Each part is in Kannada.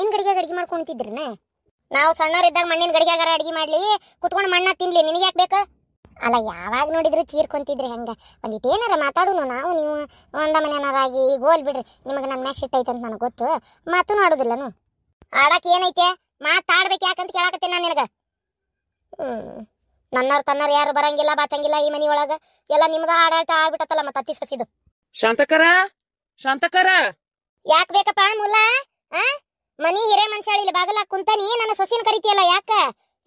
ಮಣ್ಣಿನ ಗಡಿಗೆ ಅಡಿಗೆ ನಾ ನಾವು ಸಣ್ಣವರಿದ್ದಾಗ ಮಣ್ಣಿನ ಗಡಿಗೆಗಾರ ಅಡಿಗೆ ಮಾಡ್ಲಿ ಕುತ್ಕೊಂಡು ಮಣ್ಣ ತಿನ್ಲಿ ನಿನಗೆ ಯಾಕೆ ಬೇಕು ಅಲ್ಲ ಯಾವಾಗ ನೋಡಿದ್ರು ಚೀರ್ಕೊಂತಿದ್ರಿ ಹೆಂಗ ಒಂದಿಟ್ಟು ಏನಾರ ಮಾತಾಡೋನು ನಾವು ನೀವು ಒಂದ ಮನೆಯನಾರಾಗಿ ಈಗ ಹೋಲ್ ಬಿಡ್ರಿ ನಿಮಗೆ ನನ್ನ ಮ್ಯಾಚ್ ಇಟ್ಟೈತೆ ಅಂತ ನನಗೆ ಗೊತ್ತು ಮಾತು ನು ಆಡಕ್ಕೆ ಏನೈತೆ ಮಾತಾಡ್ಬೇಕು ಯಾಕಂತ ಕೇಳಾಕತ್ತೆ ನಾನು ನಿನಗೆ ಹ್ಞೂ ನನ್ನವ್ರು ತನ್ನವ್ರು ಯಾರು ಬರಂಗಿಲ್ಲ ಬಾಚಂಗಿಲ್ಲ ಈ ಮನೆ ಒಳಗೆ ಎಲ್ಲ ನಿಮ್ಗೆ ಆಡಾಟ ಆಗ್ಬಿಟ್ಟತ್ತಲ್ಲ ಮತ್ತೆ ಅತ್ತಿ ಸೊಸಿದು ಶಾಂತಕರ ಶಾಂತಕರ ಯಾಕ ಬೇಕಪ್ಪ ಮುಲ್ಲ ಆ ಮನಿ ಹಿರೇ ಮನುಷ್ಯ ಇಲ್ಲ ಬಾಗಲ ಕುಂತಾನಿ ನನ್ನ ಸೊಸಿನ ಕರಿತಿಯಲ್ಲ ಯಾಕ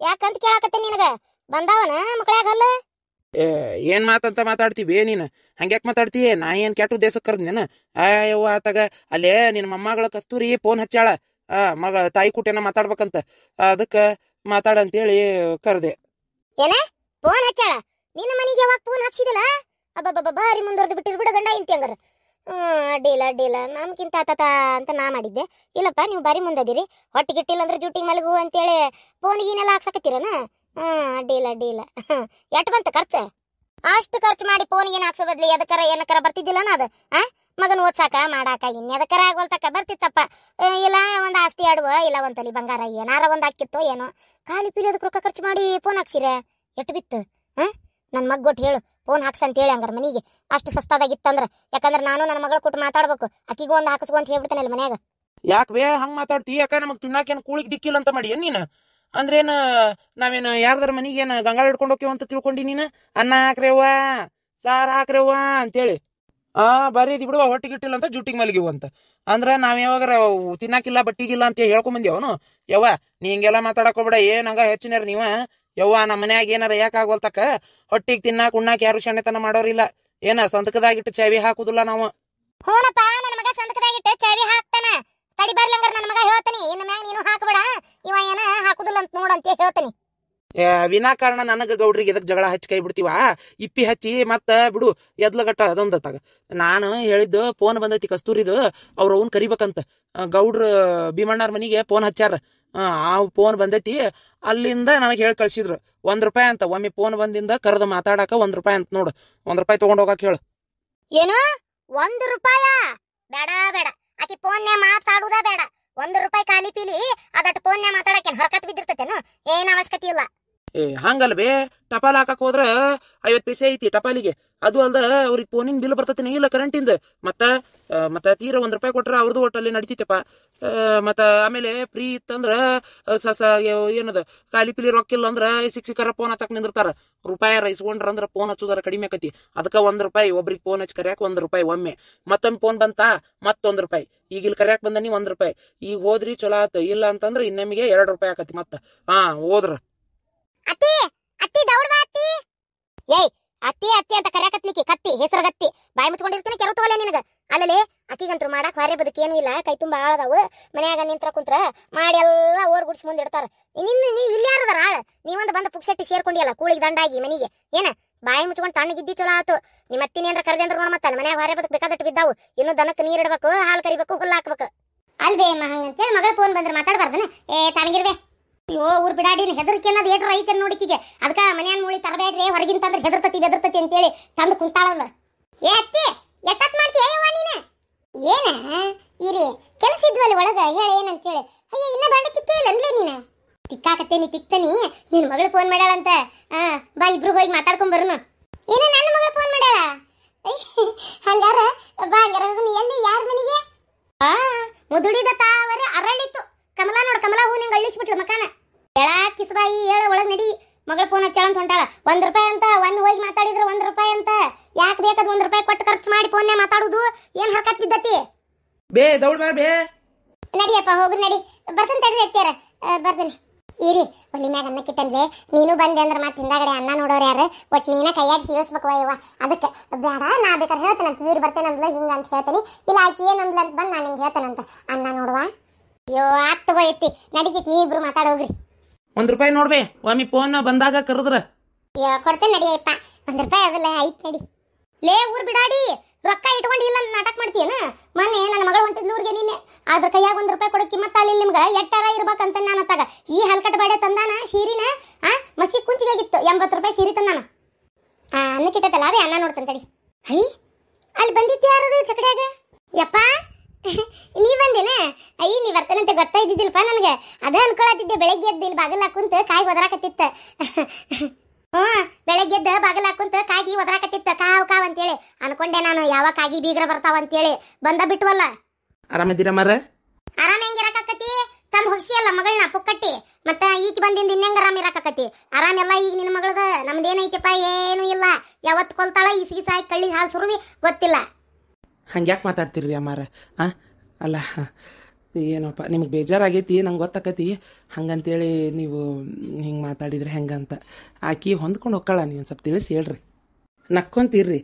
ಯಾಕಂತ ಕೇಳಾಕತ್ತೆ ನಿನಗ ಬಂದಾವನ ಮಕ್ಕಳಾಗಲ್ಲ ಏನ್ ಮಾತಂತ ಮಾತಾಡ್ತೀವಿ ನೀನ್ ನೀನು ಹಂಗ್ಯಾಕ್ ಮಾತಾಡ್ತಿ ನಾ ಏನ್ ಕೆಟ್ಟ ಉದ್ದೇಶಕ್ಕೆ ಕರ್ದ್ ನೀನು ಅಯ್ಯೋ ಆತಾಗ ಅಲ್ಲೇ ನಿನ್ನ ಮೊಮ್ಮಗಳ ಕಸ್ತೂರಿ ಫೋನ್ ಹಚ್ಚಾಳ ಮಗ ತಾಯಿ ಕೂಟೇನ ಮಾತಾಡ್ಬೇಕಂತ ಅದಕ್ಕೆ ಮಾತಾಡಂತೇಳಿ ಕರ್ದೆ ಏನ ಫೋನ್ ಹಚ್ಚಾಳ ನಿನ್ನ ಮನೆಗೆ ಯಾವಾಗ ಫೋನ್ ಹಚ್ಚಿದಲ್ಲ ಅಬ್ಬಬ್ಬಬ್ಬ ಬಾರಿ ಮುಂದುವರೆದು ಬಿಟ್ಟಿರ್ ಬಿಡ ಗಂಡ ಇಂತಿ ಹಂಗಾರ ಅಡ್ಡಿಲ್ಲ ಅಡ್ಡಿಲ್ಲ ನಮ್ಗಿಂತ ಆತತ ಅಂತ ನಾ ಮಾಡಿದ್ದೆ ಇಲ್ಲಪ್ಪ ನೀವು ಬಾರಿ ಮುಂದದಿರಿ ಹೊಟ್ಟೆ ಗಿಟ್ಟಿಲ್ಲ ಅಂದ್ರೆ ಜುಟ್ಟಿಗೆ ಮಲಗು ಅಂತೇಳಿ ಏನೆಲ್ಲ ಹಾಕ್ಸಕತ್ತೀರನ ಹ್ಞೂ ಅಡ್ಡಿಲ್ಲ ಅಡ್ಡಿಲ್ಲ ಎಟ್ ಬಂತು ಖರ್ಚು ಅಷ್ಟು ಖರ್ಚು ಮಾಡಿ ಫೋನಿಗೇನು ಹಾಕ್ಸೋ ಬದ್ಲಿ ಎದಕ್ಕಾರ ಏನಕ್ಕಾರ ಬರ್ತಿದ್ದಿಲ್ಲನ ಅದು ಆ ಮಗನ ಓದ್ಸಾಕ ಮಾಡಾಕ ಇನ್ಯದಕ್ಕಾರ ಆಗೋಲ್ತಕ್ಕ ಬರ್ತಿತ್ತಪ್ಪ ಇಲ್ಲ ಒಂದು ಆಸ್ತಿ ಆಡುವ ಇಲ್ಲ ಒಂದಲಿ ಬಂಗಾರ ಏನಾರ ಒಂದು ಹಾಕಿತ್ತೋ ಏನೋ ಖಾಲಿ ಪೀಲಿ ರೊಕ್ಕ ಖರ್ಚು ಮಾಡಿ ಫೋನ್ ಹಾಕ್ಸಿರ ಎಟ್ಟು ಬಿತ್ತು ಹಾಂ ನನ್ನ ಮಗ್ ಗೊಟ್ಟು ಹೇಳು ಫೋನ್ ಅಂತ ಹೇಳಿ ಹಂಗಾರ ಮನೆಗೆ ಅಷ್ಟು ಸಸ್ತಾದಾಗಿತ್ತಂದ್ರೆ ಯಾಕಂದ್ರೆ ನಾನು ನನ್ನ ಮಗಳ ಕೊಟ್ಟು ಮಾತಾಡ್ಬೇಕು ಅಕ್ಕಿಗೂ ಒಂದು ಹಾಕಿಸ್ಕೊ ಅಂತ ಹೇಳ್ಬಿಡ್ತಾನೆ ಅಲ್ಲಿ ಮನ್ಯಾಗ ಯಾಕೆ ಬೇ ಹಂಗೆ ಮಾತಾಡ್ತಿ ಯಾಕೆ ನಮಗೆ ತಿನ್ನಾಕೇನು ಕೂಳಿಗೆ ದಿಕ್ಕಿಲ್ಲ ಅಂತ ಮಾಡಿ ಏನು ನೀನು ಅಂದ್ರೇನು ನಾವೇನು ಯಾರ್ದಾರ ಮನೆಗೆ ಏನು ಗಂಗಾಳ ಹಿಡ್ಕೊಂಡು ಹೋಗ್ಯವ ಅಂತ ತಿಳ್ಕೊಂಡಿ ನೀನು ಅನ್ನ ಹಾಕ್ರೆವ್ವ ಸಾರು ಹಾಕ್ರೆವ್ವ ಅಂತೇಳಿ ಆ ಬರೀ ಇದು ಬಿಡುವ ಹೊಟ್ಟೆ ಗಿಟ್ಟಿಲ್ಲ ಅಂತ ಜುಟ್ಟಿಗೆ ಮಲಗಿವು ಅಂತ ಅಂದ್ರೆ ನಾವು ಯಾವಾಗಾರ ತಿನ್ನಾಕಿಲ್ಲ ಬಟ್ಟಿಗಿಲ್ಲ ಅಂತ ಅವನು ಯವ್ವ ನೀ ಹಿಂಗೆಲ್ಲ ಮಾತಾಡಕೋಬೇಡ ಏನು ಹಂಗ ಹೆಚ್ಚಿನ ನೀವ ಯವ್ವ ನಮ್ಮ ಮನ್ಯಾಗ ಏನಾರ ಯಾಕಾಗೋಲ್ತಕ್ಕ ಹೊಟ್ಟಿಗೆ ತಿನ್ನಾಕ ಉಣ್ಣಾಕ ಯಾರು ಶಣೆತನ ಮಾಡೋರಿಲ್ಲ ಏನ ಸಂತಕದಾಗಿಟ್ಟು ಚವಿ ಹಾಕುದಿಲ್ಲ ನಾವು ಹೂನಪ್ಪ ನನ್ನ ಮಗ ಸಂತಕದಾಗಿಟ್ಟು ಚವಿ ಹಾಕ್ತಾನ ತಡಿ ಬರ್ಲಂಗಾರ ನನ್ನ ಮಗ ಹೇಳ್ತಾನಿ ಇನ್ನ ಮ್ಯಾಗ ನೀನು ಹಾಕಬೇಡ ಇವ ಏನ ಹಾಕುದಿಲ್ಲ ಅಂತ ಏ ವಿನಾ ವಿನಾಕಾರಣ ನನಗೆ ಗೌಡ್ರಿಗೆ ಇದಕ್ಕೆ ಜಗಳ ಹಚ್ಚಿ ಕೈ ಬಿಡ್ತೀವ ಇಪ್ಪಿ ಹಚ್ಚಿ ಮತ್ತೆ ಬಿಡು ಎದ್ಲಗಟ್ಟ ಅದೊಂದು ತಗ ನಾನು ಹೇಳಿದ್ದು ಫೋನ್ ಬಂದೈತಿ ಕಸ್ತೂರಿದು ಅವ್ರ ಅವನ್ ಕರಿಬೇಕಂತ ಗೌಡ್ರ ಭೀಮಣ್ಣರ ಮನೆಗೆ ಫೋನ್ ಹಚ್ಚಾರ ಆ ಫೋನ್ ಬಂದೈತಿ ಅಲ್ಲಿಂದ ನನಗೆ ಹೇಳಿ ಕಳ್ಸಿದ್ರು ಒಂದ್ ರೂಪಾಯಿ ಅಂತ ಒಮ್ಮೆ ಫೋನ್ ಬಂದಿಂದ ಕರೆದು ಮಾತಾಡಕ ಒಂದ್ ರೂಪಾಯಿ ಅಂತ ನೋಡು ಒಂದ್ ರೂಪಾಯಿ ತಗೊಂಡ್ ಹೋಗಕ್ ಹೇಳು ಏನು ಒಂದ್ ರೂಪಾಯ ಬೇಡ ಬೇಡ ಆಕಿ ಮಾತಾಡುದ ಬೇಡ ಒಂದ್ ರೂಪಾಯಿ ಖಾಲಿ ಪೀಲಿ ಅದಟ್ ಫೋನ್ ಮಾತಾಡಕ್ಕೆ ಹೊರಕತ್ ಬಿದ್ದಿರ್ತೇನು ಏನ್ ಅವಶ್ಯಕತೆ ಇಲ್ಲ ಏ ಹಂಗಲ್ ಬೇ ಟಪಾಲ್ ಹಾಕಕ್ ಹೋದ್ರ ಐವತ್ ಪೈಸೆ ಐತಿ ಟಪಾಲಿಗೆ ಅದು ಅಲ್ದ ಅವ್ರಿಗೆ ಫೋನಿನ ಬಿಲ್ ಬರ್ತತಿ ಇಲ್ಲ ಕರೆಂಟಿಂದ ಮತ್ತ ಮತ್ತ ತೀರ ಒಂದ್ ರೂಪಾಯಿ ಕೊಟ್ರ ಅವ್ರದ್ದು ಹೋಟಲ್ ನಡೀತಿತ್ತಪ್ಪ ಮತ್ತ ಆಮೇಲೆ ಫ್ರೀ ಇತ್ತಂದ್ರ ಸಸ ಏನದ ಖಾಲಿ ಪಿಲಿ ರೊಕ್ಕಿಲ್ಲ ಅಂದ್ರ ಶಿಕ್ಷಕರ ಫೋನ್ ಹಚ್ಚಕ್ ನಿಂದಿರ್ತಾರ ರೂಪಾಯಿ ರೈಸ್ಕೊಂಡ್ರ ಅಂದ್ರ ಫೋನ್ ಹಚ್ಚೋದಾರ ಕಡಿಮೆ ಆಕತಿ ಅದಕ್ಕ ಒಂದ್ ರೂಪಾಯಿ ಒಬ್ರಿಗೆ ಫೋನ್ ಹಚ್ಚಿ ಕರ್ಯಾಕ ಒಂದ್ ರೂಪಾಯಿ ಒಮ್ಮೆ ಮತ್ತೊಮ್ಮೆ ಫೋನ್ ಬಂತ ಮತ್ತೊಂದ್ ರೂಪಾಯಿ ಈಗ ಇಲ್ಲಿ ಕರ್ಯಾಕ್ ಬಂದ ನೀ ಒಂದ್ ರೂಪಾಯಿ ಈಗ ಹೋದ್ರಿ ಚಲೋ ಆತ ಇಲ್ಲ ಅಂತಂದ್ರ ಇನ್ನಮಗೆ ಎರಡ್ ರೂಪಾಯಿ ಆಕತಿ ಮತ್ತ ಹಾ ಹೋದ್ರ ಅತ್ತಿ ಅತ್ತಿ ದೌಡ್ ಬಾ ಅತ್ತಿ ಏಯ್ ಅತ್ತಿ ಅತ್ತಿ ಅಂತ ಕರೆಯಕತ್ಲಿಕ್ಕೆ ಕತ್ತಿ ಗತ್ತಿ ಬಾಯಿ ಮುಚ್ಕೊಂಡಿರ್ತೀನಿ ಕೆರೆ ತೋಲೆ ನಿನಗೆ ಅಲ್ಲಲ್ಲಿ ಅಕ್ಕಿಗಂತರು ಮಾಡಕ್ ಹೊರೆ ಬದಕ್ಕೆ ಏನೂ ಇಲ್ಲ ಕೈ ತುಂಬ ಅದಾವು ಮನ್ಯಾಗ ನಿಂತ್ರ ಕುಂತ್ರ ಮಾಡಿ ಎಲ್ಲ ಓರ್ ಗುಡ್ಸಿ ಮುಂದೆ ಇಡ್ತಾರ ನಿನ್ನ ನೀ ಇಲ್ಲಿ ಆಳ ನೀವೊಂದು ಬಂದ ಪುಕ್ಸೆಟ್ಟಿ ಸೇರ್ಕೊಂಡಿಯಲ್ಲ ಕೂಳಿಗೆ ದಂಡಾಗಿ ಮನೆಗೆ ಏನ ಬಾಯಿ ಮುಚ್ಕೊಂಡು ತಣ್ಣಗಿದ್ದಿ ಚಲೋ ಆತು ನಿಮ್ಮ ಅತ್ತಿನ ಏನ್ರ ಕರೆದೆ ಅಂದ್ರೆ ನೋಡ ಮತ್ತೆ ಮನ್ಯಾಗ ಹೊರೆ ಬದಕ್ ಬೇಕಾದಟ್ಟು ಬಿದ್ದಾವು ಇನ್ನು ದನಕ್ಕೆ ನೀರು ಇಡಬೇಕು ಹಾಲು ಕರಿಬೇಕು ಹುಲ್ಲು ಹಾಕ್ಬೇಕು ಅಲ್ವೇ ಹಂಗಂತೇಳಿ ಮಗಳ ಫೋನ್ ಬಂದ್ರೆ ಮಾತಾಡಬಾರ್ದನ ಏ ತಣ್ಣಗಿರ್ಬೇ ಅಯ್ಯೋ ಊರು ಬಿಡಾಡಿ ಹೆದರಿಕೆ ಅನ್ನೋದು ಏಟ್ರ ಐತೆ ನೋಡಿಕಿಗೆ ಅದಕ್ಕ ಮನೆಯನ್ ಮುಳಿ ತರಬೇಡ್ರಿ ಹೊರಗಿನ ತಂದ್ರೆ ಹೆದರ್ತತಿ ಬೆದರ್ತತಿ ಅಂತೇಳಿ ತಂದು ಕುಂತಾಳಲ್ಲ ಏ ಅತ್ತಿ ಎಟ್ಟತ್ ಮಾಡ್ತಿ ಅಯ್ಯವ ನೀನ ಏನ ಇರಿ ಕೆಲಸ ಇದ್ವಲ್ಲ ಒಳಗ ಹೇಳ ಹೇಳಿ ಅಯ್ಯ ಇನ್ನ ಬಂಡ ತಿಕ್ಕೇ ಇಲ್ಲ ನೀನ ತಿಕ್ಕಾಕತ್ತೇನಿ ತಿಕ್ತನಿ ನಿನ್ ಮಗಳು ಫೋನ್ ಮಾಡ್ಯಾಳಂತ ಆ ಬಾ ಇಬ್ರು ಹೋಗಿ ಮಾತಾಡ್ಕೊಂಡ್ ಬರೋಣ ಏನ ನನ್ನ ಮಗಳು ಫೋನ್ ಮಾಡ್ಯಾಳ ಹಂಗಾರ ಬಾ ಹಂಗಾರ ಎಲ್ಲಿ ಯಾರ ಮನೆಗೆ ಆ ಮುದುಡಿದ ತಾವರೆ ಅರಳಿತ್ತು ಕಮಲಾ ನೋಡು ಕಮಲಾ ಹೂ ನಿಂಗೆ ಅಳ್ಳಿಸ್ಬಿಟ್ಲು ಮಕಾನ ಕಿಸಬಾಯಿ ಹೇಳ ಒಳಗೆ ನಡಿ ಮಗಳ ಫೋನ್ ಹಚ್ಚಾಳ ಹೊಂಟಾಳ ಒಂದು ರೂಪಾಯಿ ಅಂತ ಒಮ್ಮೆ ಹೋಗಿ ಮಾತಾಡಿದ್ರೆ ಒಂದು ರೂಪಾಯಿ ಅಂತ ಯಾಕೆ ಬೇಕಾದ ಒಂದು ರೂಪಾಯಿ ಕೊಟ್ಟು ಖರ್ಚು ಮಾಡಿ ಫೋನ್ನೇ ಮಾತಾಡೋದು ಏನು ಹರ್ಕತ್ ಬಿದ್ದತಿ ಬೇ ದೌಡ್ ಬಾ ಬೇ ನಡಿಯಪ್ಪ ಹೋಗ್ರಿ ನಡಿ ಬರ್ತೀನಿ ತಡ್ರಿ ಎತ್ತೀರ ಬರ್ತೀನಿ ಇರಿ ಒಲಿ ಮ್ಯಾಗ ಅನ್ನ ಕಿಟ್ಟನ್ರಿ ನೀನು ಬಂದೆ ಅಂದ್ರೆ ಮತ್ತೆ ಹಿಂದಾಗಡೆ ಅನ್ನ ನೋಡೋರು ಯಾರು ಒಟ್ ನೀನ ಕೈಯಾಗಿ ಶೀಲಿಸ್ಬೇಕು ಅಯ್ಯವ ಅದಕ್ಕೆ ಬೇಡ ನಾ ಬೇಕಾದ್ರೆ ಅಂತ ಇವ್ರು ಬರ್ತೇನೆ ಅಂದ್ಲ ಹಿಂಗ ಅಂತ ಹೇಳ್ತೀನಿ ಇಲ್ಲ ಏನು ಅಂದ್ಲ ಅಂತ ಬಂದು ನಾನು ಹಿಂಗೆ ಹೇಳ್ತೇನಂತ ಅನ್ನ ನೋಡುವ ಅಯ್ಯೋ ಆತ್ ತಗೋ ಎತ್ತಿ ನೀ ಇಬ್ರು ಮಾತಾಡೋಗ್ರಿ ಒಂದ್ ರೂಪಾಯಿ ನೋಡ್ಬೆ ಒಮ್ಮೆ ಫೋನ್ ಬಂದಾಗ ಕರೆದ್ರ ಕೊಡ್ತೇನೆ ನಡಿಯಪ್ಪ ಒಂದ್ ರೂಪಾಯಿ ಅದಲ್ಲ ಐತ್ ನಡಿ ಲೇ ಊರು ಬಿಡಾಡಿ ರೊಕ್ಕ ಇಟ್ಕೊಂಡು ಇಲ್ಲ ನಾಟಕ ಮಾಡ್ತೀಯನ ಮೊನ್ನೆ ನನ್ನ ಮಗಳು ಹೊಂಟಿದ್ಲು ಊರಿಗೆ ನೀನೆ ಅದ್ರ ಕೈಯಾಗ ಒಂದ್ ರೂಪಾಯಿ ಕೊಡಕ್ಕೆ ಮತ್ತೆ ಅಲ್ಲಿ ನಿಮ್ಗೆ ಎಟ್ಟಾರ ಇರ್ಬೇಕಂತ ನಾನು ಅತ್ತಾಗ ಈ ಹಲ್ಕಟ್ ಬೇಡ ತಂದಾನ ಸೀರಿನ ಆ ಮಸಿ ಕುಂಚಿಗಾಗಿತ್ತು ಎಂಬತ್ತು ರೂಪಾಯಿ ಸೀರೆ ತಂದಾನ ಆ ಅನ್ನಕ್ಕಿಟ್ಟತಲ್ಲ ಅದೇ ಅನ್ನ ನೋಡ್ತಾನೆ ತಡಿ ಹೈ ಅಲ್ಲಿ ಬಂದಿತ್ತು ಯಾರದು ಚಕಡ್ಯಾಗ ಯಪ್ಪಾ ನೀ ಬಂದಿನ ಅಯ್ಯ ನೀ ಬರ್ತೇನಂತ ಗೊತ್ತಾಯ್ತಿದ್ದಿಲ್ಪ ನನಗೆ ಅದ ಅನ್ಕೊಳತ್ತಿದ್ದೆ ಬೆಳಗ್ಗೆ ಎದ್ದು ಇಲ್ಲಿ ಬಾಗಲ್ ಹಾಕುಂತ ಕಾಯಿ ಒದರಾಕತ್ತಿತ್ತ ಹ್ಞೂ ಬೆಳಗ್ಗೆ ಎದ್ದು ಬಾಗಲ್ ಕುಂತ ಕಾಗಿ ಒದರಾಕತ್ತಿತ್ತ ಕಾವು ಕಾವ್ ಅಂತೇಳಿ ಅನ್ಕೊಂಡೆ ನಾನು ಯಾವ ಕಾಗಿ ಬೀಗ್ರ ಬರ್ತಾವ ಅಂತೇಳಿ ಬಂದ ಬಿಟ್ವಲ್ಲ ಆರಾಮಿದ್ದೀರ ಮರ ಆರಾಮ ಹೆಂಗಿರಕತ್ತಿ ತಂದು ಹೊಗ್ಸಿಯಲ್ಲ ಮಗಳನ್ನ ಪುಕ್ಕಟ್ಟಿ ಮತ್ತೆ ಈಗ ಬಂದಿಂದ ಇನ್ನೆಂಗ ಆರಾಮ ಇರಕತ್ತಿ ಆರಾಮೆಲ್ಲ ಈಗ ನಿನ್ನ ಮಗಳದ ನಮ್ದೇನೈತಿಪ್ಪ ಏನೂ ಇಲ್ಲ ಯಾವತ್ತು ಕೊಲ್ತಾಳ ಈ ಸಾಯಿ ಕಳ್ಳಿ ಹಾಲು ಸುರುವಿ ಗೊತ್ತಿಲ್ಲ ಹಂಗೆ ಯಾಕೆ ಮಾತಾಡ್ತೀರಿ ಅಮ್ಮಾರ ಹಾಂ ಅಲ್ಲ ಏನಪ್ಪ ನಿಮಗೆ ಬೇಜಾರಾಗೈತಿ ನಂಗೆ ಗೊತ್ತಾಕತಿ ಹಂಗಂತೇಳಿ ನೀವು ಹಿಂಗೆ ಮಾತಾಡಿದ್ರೆ ಹೆಂಗಂತ ಆಕಿ ಹೊಂದ್ಕೊಂಡು ಹೋಗ್ಕಳ ನೀವು ಸ್ವಲ್ಪ ತಿಳಿಸಿ ಹೇಳ್ರಿ ನಕ್ಕೊಂತೀರ್ರಿ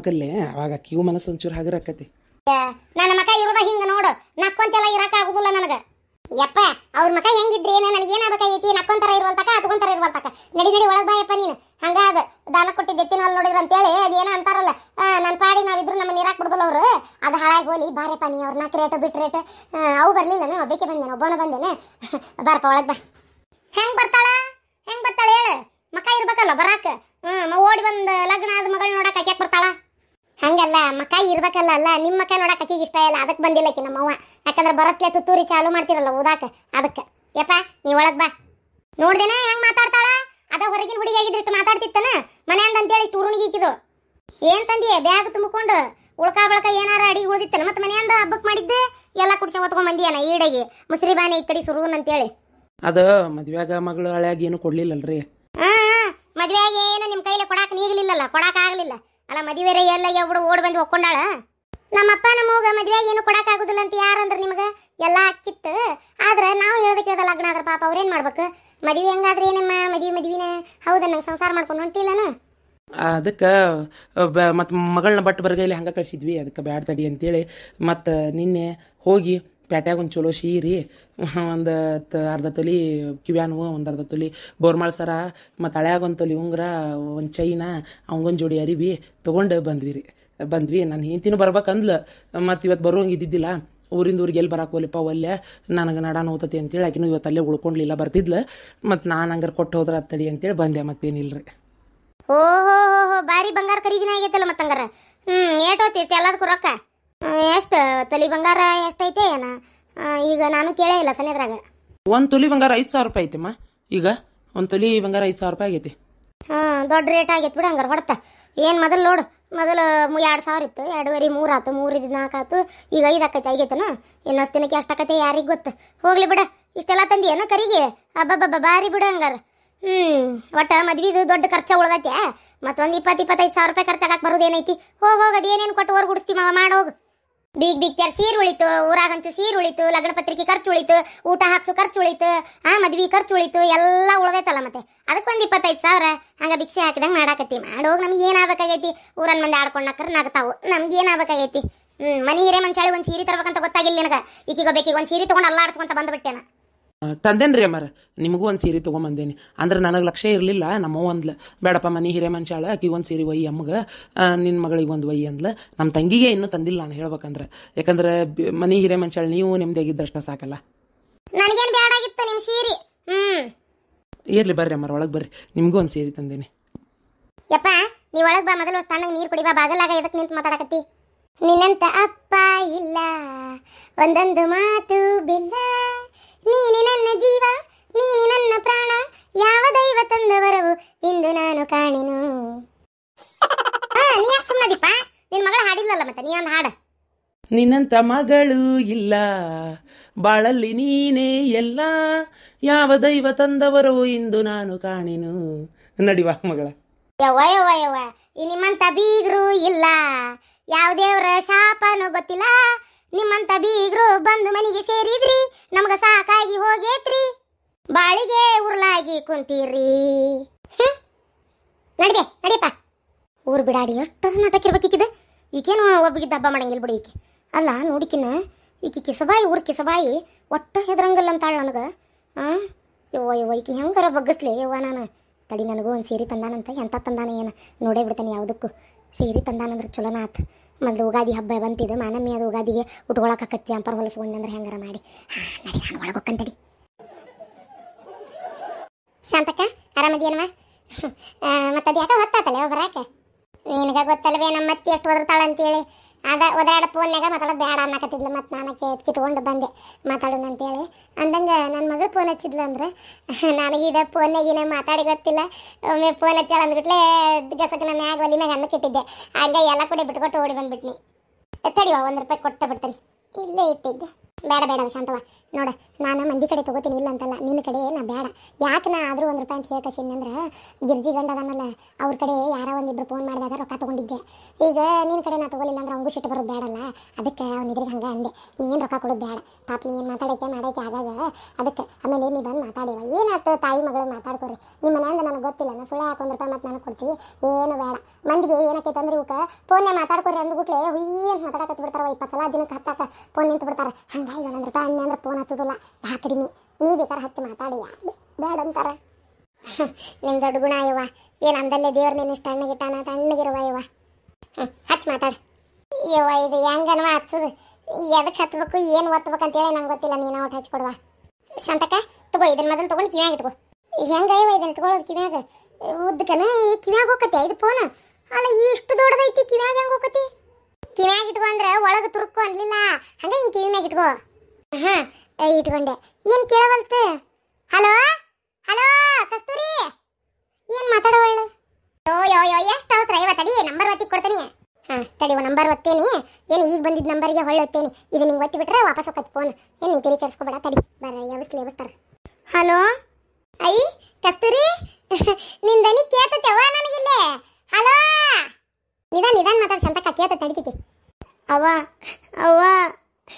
ಮಗಲ್ಲೇ ಅವಾಗ ಕ್ಯೂ ಮನಸ್ಸು ಒಂಚೂರು ಹಗರಾಕತಿ ನನ್ನ ಮಗ ಇರೋದ ಹಿಂಗೆ ನೋಡು ನಕ್ಕೊಂತೆಲ್ಲ ಇರಕ್ಕಾಗುದಿಲ್ಲ ನನಗೆ ಯಪ್ಪ ಅವ್ರ ಮಕ ಹೆಂಗಿದ್ರಿ ಏನ ನನಗೆ ಏನಾಗಬೇಕಾಗೈತಿ ನಕ್ಕೊಂತರ ಇರುವಂತಕ ಅತ್ಕೊಂತರ ಇರುವಂತಕ ನಡಿ ನಡಿ ಒಳಗೆ ಬಾಯಪ್ಪ ನೀನು ಹಂಗ ದಾನ ದಾನ ಕೊಟ್ಟಿದ್ದೆತ್ತಿನ ಅಲ್ಲಿ ನೋಡಿದ್ರು ಅಂತೇಳಿ ಅದೇನೋ ಅಂತಾರಲ್ಲ ನನ್ನ ಪಾಡಿ ನಾವಿದ್ರು ನಮ್ಮ ನೀರಾಕ್ ಬಿಡ್ದಲ್ಲ ಅವರು ಅದು ಹಾಳಾಗಿ ಹೋಲಿ ಬಾರೆಪ್ಪ ನೀ ಅವ್ರನ್ನ ಕ್ರೇಟ್ ಬಿಟ್ ರೇಟ್ ಅವು ಬರಲಿಲ್ಲ ನಾ ಒಬ್ಬಕ್ಕೆ ಬಂದೇನೆ ಒಬ್ಬನ ಬಂದೇನೆ ಬಾರಪ್ಪ ಒಳಗೆ ಬಾ ಹೆಂಗೆ ಬರ್ತಾಳ ಹೆಂಗೆ ಬರ್ತಾಳೆ ಹೇಳು ಮಕ ಇರ್ಬೇಕಲ್ಲ ಬರಾಕ ಹ್ಞೂ ಓಡಿ ಬಂದು ಲಗ್ನ ಆದ ಮಗಳು ನೋಡಕ್ಕೆ ಬರ್ತಾಳ ಹಂಗಲ್ಲ ಮಕ ಇರ್ಬೇಕಲ್ಲ ಅಲ್ಲ ನಿಮ್ಮ ಮಕ ನೋಡಕ್ ಅಕ್ಕಿಗೆ ಇಷ್ಟ ಇಲ್ಲ ಅದಕ್ಕೆ ಬಂದಿಲ್ಲ ಆಕಿ ನಮ್ಮವ್ವ ಯಾಕಂದ್ರೆ ಬರತ್ಲೆ ತುತ್ತೂರಿ ಚಾಲು ಮಾಡ್ತಿರಲ್ಲ ಓದಾಕ ಅದಕ್ಕೆ ಯಪ್ಪ ನೀ ಒಳಗೆ ಬಾ ನೋಡ್ದೇನೆ ಹೆಂಗ್ ಮಾತಾಡ್ತಾಳ ಅದ ಹೊರಗಿನ ಹುಡುಗಿ ಆಗಿದ್ರೆ ಇಷ್ಟು ಮಾತಾಡ್ತಿತ್ತನ ಮನೆಯಂದ ಅಂತೇಳಿ ಇಷ್ಟು ಉರುಣಿಗೆ ಈಕಿದು ಏನ್ ತಂದಿ ಬ್ಯಾಗ್ ತುಂಬಿಕೊಂಡು ಉಳ್ಕ ಬಳಕ ಏನಾರ ಅಡಿಗೆ ಉಳಿದಿತ್ತಲ್ಲ ಮತ್ತೆ ಮನೆಯಂದ ಹಬ್ಬಕ್ಕೆ ಮಾಡಿದ್ದೆ ಎಲ್ಲ ಕುಡ್ಸ ಹೊತ್ಕೊಂಡ್ ಬಂದಿಯನ ಈಡಗಿ ಮುಸ್ರಿ ಬಾನೆ ಇತ್ತಡಿ ಸುರುವನ್ ಅಂತೇಳಿ ಅದ ಮದ್ವೆಗ ಮಗಳು ಹಳೆಯಾಗಿ ಏನು ಕೊಡ್ಲಿಲ್ಲಲ್ರಿ ಹಾ ಮದ್ವೆಗೆ ಏನು ನಿಮ್ಮ ಕೈಲಿ ಕೊಡಾಕ ನೀಗ್ಲಿಲ್ಲಲ್ಲ ಕೊಡಾಕ ಆಗ್ಲಿಲ್ಲ ಅಲ್ಲ ಮದುವೆ ಎಲ್ಲ ಯಾವ್ಬಿಡು ಓಡ್ ಬಂದು ಒಕ್ಕೊಂಡಾಳ ನಮ್ಮಪ್ಪ ನಮ್ಮಗ ಮದುವೆ ಏನು ಆಗೋದಿಲ್ಲ ಅಂತ ಅಂದ್ರೆ ನಿಮಗೆ ಎಲ್ಲ ಅಕ್ಕಿತ್ತ ಆದ್ರೆ ನಾವು ಹೇಳದ ಕೇಳದ ಲಗ್ನ ಆದ್ರೆ ಪಾಪ ಅವ್ರೇನು ಮಾಡ್ಬೇಕು ಮದುವೆ ಹೆಂಗಾದ್ರೆ ಏನಮ್ಮ ಮದುವೆ ಮದುವಿನ ಹೌದಾ ನಂಗೆ ಸಂಸಾರ ಮಾಡ್ಕೊಂಡು ಹೊಂಟಿಲ್ಲನ ಅದಕ್ಕೆ ಮತ್ತು ಮಗಳನ್ನ ಬಟ್ಟು ಬರ್ಗೈಲಿ ಹಂಗೆ ಕಳ್ಸಿದ್ವಿ ಅದಕ್ಕೆ ಬ್ಯಾಡ್ ತಡಿ ಅಂತೇಳಿ ಮತ್ತೆ ನಿನ್ನೆ ಹೋಗಿ ಪೇಟ್ಯಾಗ ಒಂದು ಚಲೋ ಶೀರಿ ಒಂದು ತ ಅರ್ಧ ತೊಲಿ ಕಿವ್ಯಾನು ಒಂದು ಅರ್ಧ ತೊಲಿ ಬೋರ್ಮಾಳ್ ಸರ ಮತ್ತು ಹಳ್ಯಾಗ ಒಂದು ತೊಲಿ ಉಂಗ್ರ ಒಂದು ಚೈನ ಅವಂಗೊಂದು ಜೋಡಿ ಅರಿವಿ ತೊಗೊಂಡು ಬಂದ್ವಿ ರೀ ಬಂದ್ವಿ ನಾನು ಹಿಂತಿನೂ ಬರ್ಬೇಕಂದ್ಲು ಮತ್ತು ಇವತ್ತು ಬರುವಂಗೆ ಇದ್ದಿದ್ದಿಲ್ಲ ಊರಿಂದ ಊರಿಗೆ ಎಲ್ಲಿ ಬರಕ್ಕೆ ಹೋಲಿಪ್ಪ ಒಲ್ಲೆ ನನಗೆ ನಡ ನೋತತಿ ಅಂತೇಳಿ ಆಕಿನೂ ಇವತ್ತು ಅಲ್ಲೇ ಉಳ್ಕೊಂಡ್ಲಿಲ್ಲ ಬರ್ತಿದ್ಲು ಮತ್ತು ನಾನು ಹಂಗಾರೆ ಕೊಟ್ಟು ಹೋದ್ರೆ ತಡಿ ಅಂತೇಳಿ ಬಂದೆ ಮತ್ತೇನಿಲ್ರಿ ಓ ಹೋ ಹೋ ಹೋ ಬಾರಿ ಬಂಗಾರ ಖರೀದಿನ ಆಗೈತಲ್ಲ ಮತ್ತಂಗಾರ ಹ್ಞೂ ಏಟೋತಿ ಎಲ್ಲದಕ್ಕೂ ರೊಕ್ಕ ಎಷ್ಟು ತೊಲಿ ಬಂಗಾರ ಎಷ್ಟೈತೆ ಏನ ಈಗ ನಾನು ಕೇಳೇ ಇಲ್ಲ ಇದ್ರಾಗ ಒಂದು ತೊಲಿ ಬಂಗಾರ ಐದು ಸಾವಿರ ರೂಪಾಯಿ ಐತಿಮ್ಮ ಈಗ ಒಂದು ತೊಲಿ ಬಂಗಾರ ಐದು ಸಾವಿರ ರೂಪಾಯಿ ಆಗೈತಿ ಹಾಂ ದೊಡ್ಡ ರೇಟ್ ಆಗೈತೆ ಬಿಡು ಹಂಗಾರ ಹೊಡತ ಏನು ಮೊದಲು ನೋಡು ಮೊದಲು ಎರಡು ಸಾವಿರ ಇತ್ತು ಎರಡುವರೆ ಮೂರು ಆತು ಮೂರು ನಾಲ್ಕು ಆತು ಈಗ ಐದು ಆಕೈತೆ ಆಗೈತನು ಇನ್ನೊಂದು ದಿನಕ್ಕೆ ಆಕತೆ ಯಾರಿಗೆ ಗೊತ್ತು ಹೋಗ್ಲಿ ಬಿಡ ಇಷ್ಟೆಲ್ಲ ಏನೋ ಕರಿಗೆ ಅಬ್ಬಬ್ಬ ಬಾರಿ ಬಿಡು ಹಂಗಾರ ಹ್ಞೂ ಒಟ್ಟ ಮದ್ವಿದು ದೊಡ್ಡ ಖರ್ಚ ಉಳ್ದೈತೆ ಮತ್ತೊಂದು ಇಪ್ಪತ್ತು ಇಪ್ಪತ್ತೈದು ಸಾವಿರ ರೂಪಾಯಿ ಖರ್ಚಾಗಕ್ಕೆ ಬರೋದೇನೈತಿ ಹೋಗಿ ಹೋಗೋದು ಏನೇನು ಕೊಟ್ಟು ಹೊರಗುಡಿಸ್ತಿ ಮಾಡ ಬೀಗ್ ಬಿಗ್ತಿಯಾರ್ ಸೀರ್ ಉಳಿತು ಊರಾಗಂಚು ಸೀರ್ ಉಳಿತು ಲಗ್ನ ಪತ್ರಿಕೆ ಖರ್ಚು ಉಳಿತು ಊಟ ಹಾಕ್ಸು ಖರ್ಚು ಉಳಿತು ಆ ಮದ್ವಿ ಖರ್ಚು ಉಳಿತು ಎಲ್ಲ ಉಳದೈತಲ್ಲ ಮತ್ತೆ ಅದಕ್ಕೊಂದು ಇಪ್ಪತ್ತೈದು ಸಾವಿರ ಹಂಗ ಭಿಕ್ಷೆ ಹಾಕಿದಂಗೆ ಮಾಡಾಕತ್ತಿ ಮಾಡೋಗಿ ನಮ್ಗೆ ಏನಾಗಬೇಕಾಗೈತಿ ಊರನ್ ಮಂದಿ ಆಡ್ಕೊಂಡಾಕರ್ ನಾಗತಾವು ನಮ್ಗೆ ಏನಾಗಬೇಕಾಗೈತಿ ಹ್ಮ್ ಮನೆ ಹಿರೇ ಮನುಷ್ಯಾಳಿ ಒಂದು ಸೀರೆ ತರಬೇಕಂತ ಗೊತ್ತಾಗಿಲ್ಲ ನನಗೆ ಈಗೀಗ ಬೇಕೀಗ ಒಂದು ಸೀರೆ ತೊಗೊಂಡು ಅಲ್ಲಾಡ್ಸ್ಕೊಂತ ಬಂದ್ಬಿಟ್ಟೆನ ತಂದೇನ್ರಿ ಅಮ್ಮಾರ ನಿಮಗೂ ಒಂದು ಸೀರೆ ತೊಗೊಂಬಂದೇನಿ ಅಂದ್ರೆ ನನಗೆ ಲಕ್ಷ್ಯ ಇರಲಿಲ್ಲ ನಮ್ಮವ್ವ ಅಂದ್ಲ ಬೇಡಪ್ಪ ಮನೆ ಹಿರೇ ಮಂಚಾಳ ಆಕಿಗೆ ಒಂದು ಸೀರೆ ಒಯ್ಯಿ ಅಮ್ಮಗೆ ನಿನ್ನ ಮಗಳಿಗೆ ಒಂದು ಒಯ್ಯಿ ಅಂದ್ಲ ನಮ್ಮ ತಂಗಿಗೆ ಇನ್ನೂ ತಂದಿಲ್ಲ ನಾನು ಹೇಳ್ಬೇಕಂದ್ರೆ ಯಾಕಂದ್ರೆ ಮನೆ ಹಿರೇ ಮನುಷ್ಯಾಳ ನೀವು ನಿಮ್ದಾಗಿದ್ದಷ್ಟು ಸಾಕಲ್ಲ ನನಗೇನು ಬೇಡಾಗಿತ್ತು ನಿಮ್ಮ ಸೀರೆ ಹ್ಞೂ ಇರಲಿ ಬರ್ರಿ ಅಮ್ಮಾರ ಒಳಗೆ ಬರ್ರಿ ನಿಮಗೂ ಒಂದು ಸೀರೆ ತಂದೇನಿ ಯಪ್ಪ ನೀವು ಒಳಗೆ ಬಾ ಮೊದಲು ಸ್ಥಾನಕ್ಕೆ ನೀರು ಕುಡಿಬಾ ಬಾಗಲಾಗ ಎದಕ್ಕೆ ನಿಂತು ಮಾತಾಡಕತ್ತಿ ನಿನ್ನಂತ ಅಪ್ಪ ಇಲ್ಲ ಒಂದೊಂದು ಮಾತು ಬಿಲ್ಲ ನೀನೆ ನನ್ನ ಜೀವ ನೀನೆ ನನ್ನ ಪ್ರಾಣ ಯಾವ ದೈವ ತಂದ ವರವು ಇಂದು ನಾನು ಕಾಣೆನು ನೀ ಯಾಕೆ ಸುಮ್ಮನದಿಪ್ಪ ನಿನ್ನ ಮಗಳು ಹಾಡಿಲ್ಲಲ್ಲ ಮತ್ತೆ ನೀ ಒಂದು ಹಾಡ ನಿನ್ನಂತ ಮಗಳು ಇಲ್ಲ ಬಾಳಲ್ಲಿ ನೀನೇ ಎಲ್ಲ ಯಾವ ದೈವ ತಂದವರೋ ಇಂದು ನಾನು ಕಾಣೆನು ನಡಿವ ಮಗಳ ಯವ್ವ ಯವ್ವ ಯವ್ವ ಈ ನಿಮ್ಮಂತ ಬೀಗರು ಇಲ್ಲ ಯಾವ ದೇವರ ಶಾಪನು ಗೊತ್ತಿಲ್ಲ ನಿಮ್ಮಂತ ಬೀಗ್ರು ಬಂದು ಮನೆಗೆ ಸೇರಿದ್ರಿ ನಮ್ಗ ಸಾಕಾಗಿ ಹೋಗೇತ್ರಿ ಬಾಳಿಗೆ ಉರ್ಲಾಗಿ ಕುಂತೀರಿ ನಡಿಗೆ ನಡಿಯಪ್ಪ ಊರು ಬಿಡಾಡಿ ಎಷ್ಟರ ನಾಟಕ ಈಕೇನು ಈಕೇನು ದಬ್ಬ ಹಬ್ಬ ಮಾಡಂಗಿಲ್ಲ ಬಿಡಿ ಈಕೆ ಅಲ್ಲ ನೋಡಿಕಿನ ಈಕೆ ಕಿಸಬಾಯಿ ಊರು ಕಿಸಬಾಯಿ ಒಟ್ಟ ಹೆದರಂಗಲ್ಲ ಅಂತಾಳ ನನಗೆ ಹಾಂ ಯವ್ವ ಯವ್ವ ಈಕಿನ ಹೆಂಗಾರ ಬಗ್ಗಿಸ್ಲಿ ಯವ್ವ ನಾನು ತಡಿ ನನಗೂ ಒಂದು ಸೀರೆ ತಂದಾನಂತ ಎಂಥ ತಂದಾನೆ ಏನು ನೋಡೇ ಬಿಡ್ತಾನೆ ಯಾವುದಕ್ಕೂ ಸೀರೆ ತಂದಾನಂದ್ರೆ ಚಲೋನ ಆತು ಮೊದಲು ಉಗಾದಿ ಹಬ್ಬ ಬಂತಿದೆ ಮಾನಮ್ಮಿ ಅದು ಉಗಾದಿಗೆ ಉಟ್ಕೊಳಕ್ಕೆ ಕಚ್ಚಿ ಅಂಪರ್ ಅಂದ್ರೆ ಹೆಂಗಾರ ಮಾಡಿ ನಡಿ ನಾನು ಒಳಗೊಕ್ಕಂತಡಿ ಶಾಂತಕ್ಕ ಆರಾಮದೇನವ ಮತ್ತೆ ಅದು ಯಾಕೆ ಗೊತ್ತಾತಲ್ಲ ಬರಾಕ ನಿನಗೆ ಗೊತ್ತಲ್ವೇ ನಮ್ಮ ಮತ್ತೆ ಎಷ್ಟು ಓದಿರ್ತಾಳಂತೇಳಿ ಅದ ಒದಾಡ ಫೋನ್ನಾಗ ಮಾತಾಡೋದು ಬೇಡ ಅನ್ನಕತ್ತಿದ್ಲು ಮತ್ತು ನಾನು ಕಿತ್ಕೊಂಡು ಬಂದೆ ಮಾತಾಡೋಣ ಅಂತೇಳಿ ಅಂದಂಗೆ ನನ್ನ ಮಗಳು ಫೋನ್ ಹಚ್ಚಿದ್ಲು ಅಂದ್ರೆ ನನಗೆ ಇದ ಫೋನ್ನಾಗಿನ ಮಾತಾಡಿ ಗೊತ್ತಿಲ್ಲ ಒಮ್ಮೆ ಫೋನ್ ಹಚ್ಚಾಳ ಅಂದ್ಬಿಟ್ಲೆ ಗಸಕ್ಕೆ ನಮ್ಮ ಮ್ಯಾಗ ಒಲಿ ಮ್ಯಾಗ ಅನ್ನಕ್ಕಿಟ್ಟಿದ್ದೆ ಹಂಗೆ ಎಲ್ಲ ಕೂಡ ಬಿಟ್ಕೊಟ್ಟು ಓಡಿ ಬಂದ್ಬಿಟ್ನಿ ತಡಿವ ಒಂದು ರೂಪಾಯಿ ಕೊಟ್ಟು ಬಿಡ್ತೀನಿ ಇಲ್ಲೇ ಇಟ್ಟಿದ್ದೆ ಬೇಡ ಬೇಡ ಶಾಂತವ ನೋಡ ನಾನು ಮಂದಿ ಕಡೆ ತೊಗೋತೀನಿ ಇಲ್ಲ ಅಂತಲ್ಲ ನಿನ್ನ ಕಡೆ ನಾ ಬೇಡ ಯಾಕೆ ನಾ ಆದರೂ ಒಂದು ರೂಪಾಯಿ ಅಂತ ಹೇಳ್ಕೇನಿ ಅಂದ್ರೆ ಗಿರ್ಜಿ ಗಂಡದನಲ್ಲ ಅವ್ರ ಕಡೆ ಯಾರೋ ಒಂದಿಬ್ರು ಫೋನ್ ಮಾಡಿದಾಗ ರೊಕ್ಕ ತೊಗೊಂಡಿದ್ದೆ ಈಗ ನಿನ್ನ ಕಡೆ ನಾ ತೊಗೊಲಿಲ್ಲ ಅಂದ್ರೆ ಅವ್ಗೂ ಸಿಟ್ಟು ಬರೋದು ಬೇಡಲ್ಲ ಅದಕ್ಕೆ ಇದ್ರಿಗೆ ಹಂಗೆ ಅಂದೆ ನೀನು ರೊಕ್ಕ ಕೊಡೋದು ಬೇಡ ಪಾಪ ನೀನು ಮಾತಾಡೋಕೆ ಮಾಡೋಕೆ ಆಗಾಗ ಅದಕ್ಕೆ ಆಮೇಲೆ ನೀ ಬಂದು ಮಾತಾಡಿವ ಏನಾಯ್ತು ತಾಯಿ ಮಗಳು ಮಾತಾಡ್ಕೊರಿ ನಿಮ್ಮ ಮನೆಯಿಂದ ನನಗೆ ಗೊತ್ತಿಲ್ಲ ನಾನು ಯಾಕೆ ಒಂದು ರೂಪಾಯಿ ಮತ್ತು ನಾನು ಕೊಡ್ತೀವಿ ಏನು ಬೇಡ ಮಂದಿಗೆ ಏನಕ್ಕೆ ತಂದ್ರೆ ಇವಕ್ಕೆ ಫೋನೇ ಮಾತಾಡ್ಕೊರಿ ಅಂದ್ಬಿಟ್ಲೆ ಹುಯ್ಯ ಅಂತ ಬಿಡ್ತಾರ ಇಪ್ಪತ್ತು ಸಲ ದಿನಕ್ಕೆ ಹತ್ತಾಕ ಫೋನ್ ನಿಂತು ಬಿಡ್ತಾರೆ ಹಂಗಾಗಿ ಒಂದೊಂದು ರೂಪಾಯಿ ಅಂದೆ ಅಂದ್ರೆ ಫೋನ್ ಹಚ್ಚೋದಿಲ್ಲ ಬಾ ಕಡಿಮೆ ನೀ ಬೇಕಾರ ಹಚ್ಚಿ ಮಾತಾಡಿ ಯಾ ಬೇಡ ಅಂತಾರ ನಿಮ್ ದೊಡ್ಡ ಗುಣ ಇವ ಏನು ಅಂದಲ್ಲೇ ದೇವ್ರ ನಿನ್ನ ತಣ್ಣಗಿಟ್ಟಾನ ತಣ್ಣಗಿರುವ ಇವ ಹಚ್ಚಿ ಮಾತಾಡ ಇವ ಇದು ಹೆಂಗನವ ಹಚ್ಚದು ಎದಕ್ಕೆ ಹಚ್ಬೇಕು ಏನು ಒತ್ತಬೇಕು ಅಂತೇಳಿ ನಂಗೆ ಗೊತ್ತಿಲ್ಲ ನೀನು ಒಟ್ಟು ಹಚ್ಕೊಡುವ ಶಂತಕ ತಗೋ ಇದನ್ನ ಮೊದಲು ತೊಗೊಂಡು ಕಿವ್ಯಾಗ ಇಟ್ಕೋ ಹೆಂಗೆ ಇವ ಇದನ್ನ ಇಟ್ಕೊಳ್ಳೋದು ಕಿವ್ಯಾಗ ಉದ್ದಕನ ಈ ಕಿವ್ಯಾಗ ಹೋಗತ್ತೆ ಇದು ಫೋನ್ ಅಲ್ಲ ಈ ಇಷ್ಟು ದೊಡ್ಡದೈತಿ ಕಿವ್ಯಾಗ ಹೆಂಗೆ ಹೋಗತಿ ಕಿವ್ಯಾಗ ಇಟ್ಕೊ ಅಂದ್ರೆ ಒಳಗೆ ತುರ್ಕೊ ಅನ್ಲಿಲ್ಲ ಹಂಗೆ ಹಿಂಗೆ ಕಿವಿ ಮ್ಯಾಗ ಇಟ್ಕೋ ಹಾ ಇಟ್ಕೊಂಡೆ ಏನು ಕೇಳವಂತೆ ಹಲೋ ಹಲೋ ಕಸ್ತೂರಿ ಏನು ಮಾತಾಡೋವಳು ಯೋ ಯೋ ಯೋ ಎಷ್ಟು ಅವಸರ ಇವ ತಡಿ ನಂಬರ್ ಒತ್ತಿ ಕೊಡ್ತೀನಿ ಹಾಂ ತಡಿ ನಂಬರ್ ಒತ್ತೇನಿ ಏನು ಈಗ ಬಂದಿದ್ದ ನಂಬರ್ಗೆ ಹೊಳ್ಳೆ ಒತ್ತೇನಿ ಇದು ನಿಂಗೆ ಒತ್ತಿ ಬಿಟ್ರೆ ವಾಪಸ್ ಹೋಗತ್ತೆ ಫೋನ್ ಏನು ನೀ ತಲೆ ಕೆಡಿಸ್ಕೊಬೇಡ ತಡಿ ಬರ ಯಾವಸ್ಲಿ ಯಾವಸ್ತಾರ ಹಲೋ ಅಯ್ಯ ಕಸ್ತೂರಿ ನಿನ್ ದನಿ ಕೇಳ್ತತ್ಯವ ನನಗಿಲ್ಲೇ ಹಲೋ ನಿಧಾನ ನಿಧಾನ ಮಾತಾಡ್ಸಂತಕ್ಕ ಕೇಳ್ತ ತಡಿತೈತಿ ಅವ ಅವ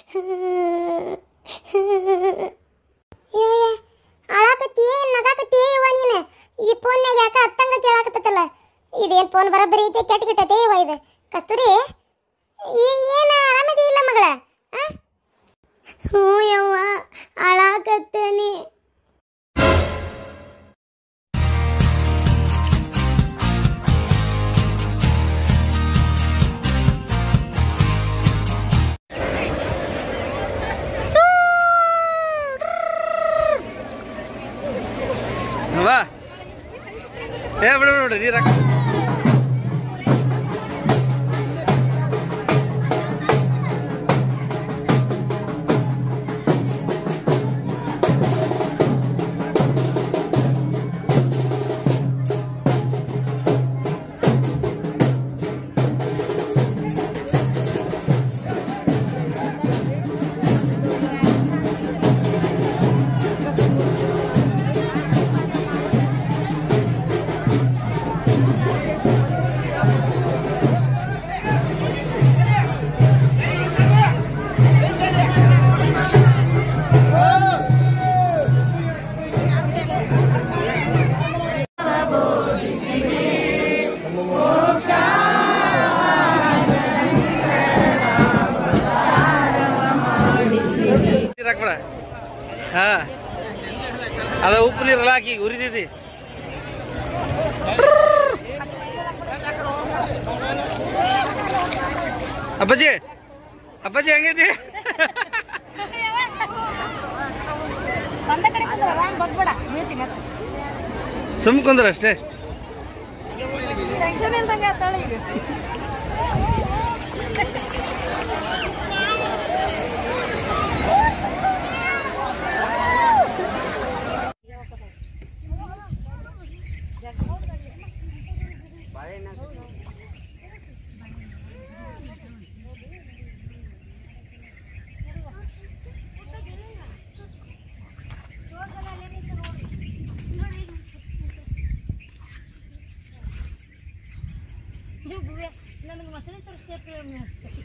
ಅಳಾಕತ್ತಿ ನಗಾಕತ್ತಿ ಇವ ನೀನು ಈ ಫೋನ್ನಾಗ ಯಾಕ ಅತ್ತಂಗ ಕೇಳಾಕತ್ತಲ್ಲ ಇದೇನು ಫೋನ್ ಬರೋಬ್ಬರಿ ಐತೆ ಕೆಟ್ಟ ಗಿಟ್ಟತೆ ಇದು ಕಸ್ತೂರಿ ಏನು ಆರಾಮದಿ ಇಲ್ಲ ಮಗಳ ಹ್ಞೂ ಯವ್ವ ಅಳಾಕತ್ತೇನಿ வா ஏ விட விட நீ ரக்கம் ಅಪ್ಪಾಜಿ ಅಪ್ಪಾಜಿ ಹೆಂಗಿದ್ದಿ ಸುಮ್ ಕುಂದ್ರ ಅಷ್ಟೇ ಟೆನ್ಷನ್ ಇಲ್ದಂಗೆ Yeah.